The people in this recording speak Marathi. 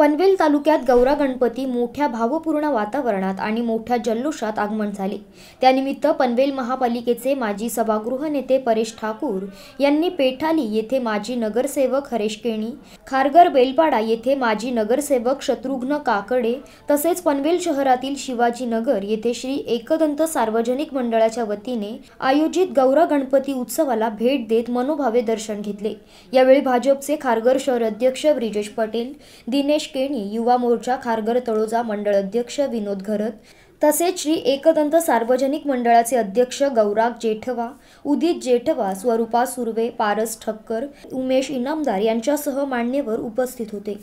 पनवेल तालुक्यात गौरा गणपती मोठ्या भावपूर्ण वातावरणात आणि मोठ्या जल्लोषात आगमन झाले त्यानिमित्त पनवेल महापालिकेचे माजी सभागृह नेते परेश ठाकूर यांनी पेठाली येथे माजी नगरसेवक हरेश केणी खारगर बेलपाडा येथे माजी नगरसेवक शत्रुघ्न काकडे तसेच पनवेल शहरातील शिवाजीनगर येथे श्री एकदंत सार्वजनिक मंडळाच्या वतीने आयोजित गौरा गणपती उत्सवाला भेट देत मनोभावे दर्शन घेतले यावेळी भाजपचे खारगर शहर अध्यक्ष ब्रिजेश पटेल दिनेश केणी युवा मोर्चा खारघर तळोजा मंडळ अध्यक्ष विनोद घरत तसेच श्री एकदंत सार्वजनिक मंडळाचे अध्यक्ष गौराग जेठवा उदित जेठवा स्वरूपा सुर्वे पारस ठक्कर उमेश इनामदार यांच्यासह मान्यवर उपस्थित होते